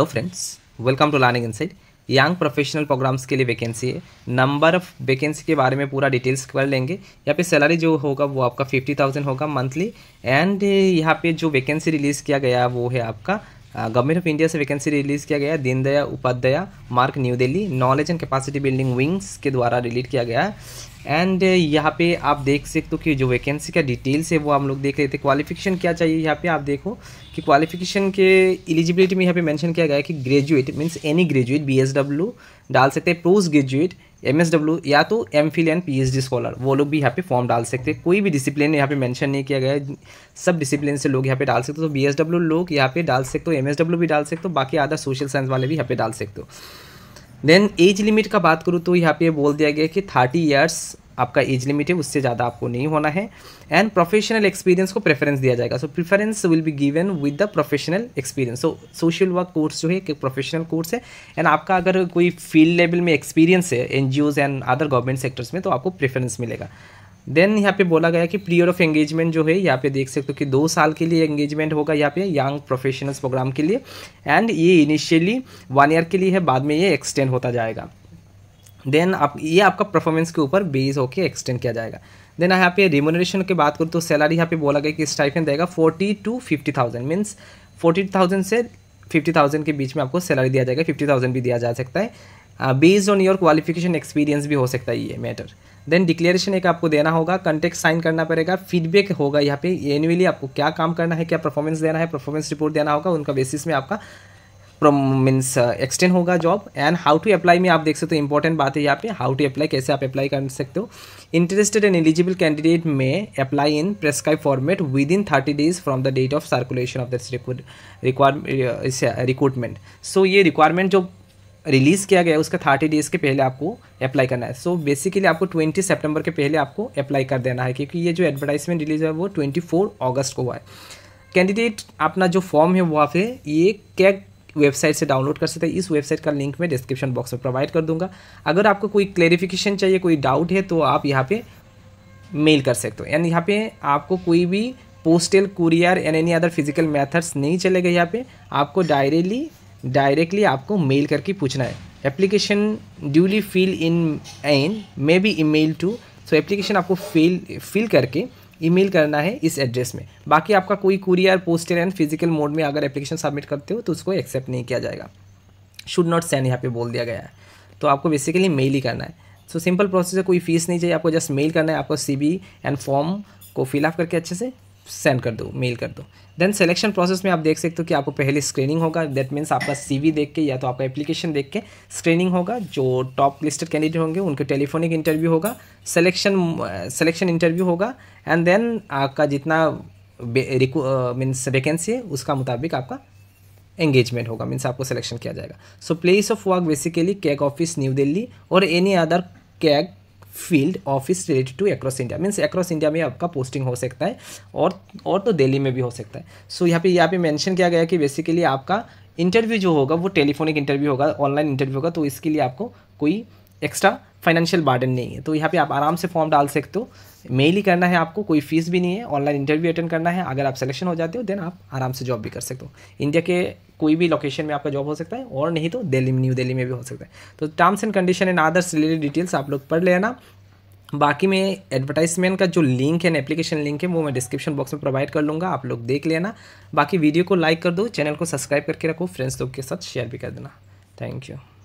hello friends welcome to learning inside young professional programs के लिए vacancy है number of vacancy के बारे में पूरा डिटेल्स कर लेंगे यहाँ पे सैलरी जो होगा वो आपका फिफ्टी थाउजेंड होगा मंथली एंड eh, यहाँ पे जो वैकेंसी रिलीज़ किया गया वो है आपका गवर्नमेंट ऑफ इंडिया से वैकेंसी रिलीज़ किया गया दीनदया उपाध्याय मार्क new Delhi knowledge and capacity building wings के द्वारा रिलीट किया गया एंड uh, यहाँ पे आप देख सकते हो कि जो वैकेंसी का डिटेल्स है वो हम लोग देख रहे थे क्वालिफिकेशन क्या चाहिए यहाँ पे आप देखो कि क्वालिफिकेशन के एलिजिबिलिटी में यहाँ पे मेंशन किया गया है कि graduate means any graduate BSW डाल सकते हैं पोस्ट ग्रेजुएट एमएसडब्ल्यू या तो M Phil and D scholar वो लोग भी यहाँ पे फॉर्म डाल सकते हैं कोई भी डिसिप्लिन यहाँ पे मेंशन नहीं किया गया है सब डिसिप्लिन से लोग यहाँ पे डाल सकते हो तो डब्ल्यू लोग यहाँ पे डाल सकते हो एम भी डाल सकते हो बाकी आधा सोशल साइंस वाले भी यहाँ पे डाल सकते हो देन एज लिमिट का बात करूँ तो यहाँ पे बोल दिया गया कि थर्टी ईयर्स आपका एज लिमिट है उससे ज़्यादा आपको नहीं होना है एंड प्रोफेशनल एक्सपीरियंस को प्रेफरेंस दिया जाएगा so preference will be given with the professional experience so social work course जो है एक प्रोफेशनल कोर्स है एंड आपका अगर कोई फील्ड लेवल में एक्सपीरियंस है an and other government sectors में तो आपको प्रेफरेंस मिलेगा देन यहाँ पे बोला गया कि पीरियड ऑफ एंगेजमेंट जो है यहाँ पे देख सकते हो कि दो साल के लिए एंगेजमेंट होगा यहाँ पे यंग प्रोफेशनल्स प्रोग्राम के लिए एंड ये इनिशियली वन ईयर के लिए है बाद में ये एक्सटेंड होता जाएगा देन आप ये आपका परफॉर्मेंस के ऊपर बेस होकर एक्सटेंड किया जाएगा देन यहाँ पे रिमोनरेशन की बात करूँ तो सैलरी यहाँ पे बोला गया कि स्टाइफन देगा forty to fifty thousand means forty thousand से फिफ्टी थाउजेंड के बीच में आपको सैलरी दिया जाएगा फिफ्टी थाउजेंड भी दिया जा सकता है based on your qualification experience भी हो सकता है ये मैटर देन डिक्लेरेशन एक आपको देना होगा कंटेक्ट साइन करना पड़ेगा फीडबैक होगा यहाँ पे एनुअली आपको क्या काम करना है क्या परफॉर्मेंस देना है परफॉर्मेंस रिपोर्ट देना होगा उनका बेसिस में आपका मीन्स एक्सटेंड uh, होगा job and how to apply में आप देख सकते हो इंपॉर्टेंट बात है यहाँ पे हाउ टू अप्लाई कैसे आप अप्लाई कर सकते हो interested and eligible candidate may apply in prescribe format within thirty days from the date of circulation of this requirement so ये रिक्वायरमेंट जो रिलीज़ किया गया उसका थर्टी डेज़ के पहले आपको अप्लाई करना है सो so, बेसिकली आपको ट्वेंटी सेप्टेम्बर के पहले आपको अप्लाई कर देना है क्योंकि ये जो एडवर्टाइजमेंट रिलीज हुआ है वो ट्वेंटी फोर अगस्त को हुआ है कैंडिडेट अपना जो फॉर्म है वहाँ पे ये कैग वेबसाइट से डाउनलोड कर सकते हैं इस वेबसाइट का लिंक मैं डिस्क्रिप्शन बॉक्स में प्रोवाइड कर दूंगा अगर आपको कोई क्लेरिफिकेशन चाहिए कोई डाउट है तो आप यहाँ पे मेल कर सकते हो यानी यहाँ पे आपको कोई भी postal courier and any other physical methods नहीं चलेगा यहाँ पे आपको डायरेक्टली डायरेक्टली आपको मेल करके पूछना है application duly fill in an may be email to so application आपको फिल फिल करके ईमेल करना है इस एड्रेस में बाकी आपका कोई courier poster and physical mode में अगर एप्लीकेशन सबमिट करते हो तो उसको एक्सेप्ट नहीं किया जाएगा शुड नॉट सेंड यहाँ पे बोल दिया गया है तो आपको बेसिकली मेल ही करना है सो सिंपल प्रोसेस है कोई फीस नहीं चाहिए आपको जस्ट मेल करना है आपको सी एंड फॉर्म को फिलअप करके अच्छे से सेंड कर दो मेल कर दो देन सिलेक्शन प्रोसेस में आप देख सकते हो कि आपको पहले स्क्रीनिंग होगा दैट मीन्स आपका सीवी देख के या तो आपका एप्लीकेशन देख के स्क्रीनिंग होगा जो टॉप लिस्टेड कैंडिडेट होंगे उनके टेलीफोनिक इंटरव्यू होगा सिलेक्शन सिलेक्शन इंटरव्यू होगा एंड देन आपका जितना मीन्स वैकेंसी uh, है उसका मुताबिक आपका एंगेजमेंट होगा मीन्स आपको सिलेक्शन किया जाएगा so place of work basically CAG office new Delhi और any other CAG field office related to across India means across India में आपका पोस्टिंग हो सकता है और और तो दिल्ली में भी हो सकता है सो so, यहाँ पे यहाँ पे मेंशन किया गया कि बेसिकली आपका इंटरव्यू जो होगा वो टेलीफोनिक इंटरव्यू होगा ऑनलाइन इंटरव्यू होगा तो इसके लिए आपको कोई एक्स्ट्रा फाइनेंशियल बार्डन नहीं है तो यहाँ पे आप आराम से फॉर्म डाल सकते हो मेल ही करना है आपको कोई फीस भी नहीं है ऑनलाइन इंटरव्यू अटेंड करना है अगर आप सिलेक्शन हो जाते हो देन आप आराम से जॉब भी कर सकते हो इंडिया के कोई भी लोकेशन में आपका जॉब हो सकता है और नहीं तो दिल्ली में न्यू दिल्ली में भी हो सकता है तो terms and condition and others related details आप लोग पढ़ लेना बाकी मैं एडवर्टाइजमेंट का जो लिंक है एप्लीकेशन लिंक है वो मैं डिस्क्रिप्शन बॉक्स में प्रोवाइड कर लूँगा आप लोग देख लेना बाकी वीडियो को लाइक कर दो चैनल को सब्सक्राइब करके रखो फ्रेंड्स लोग के साथ शेयर भी कर देना थैंक यू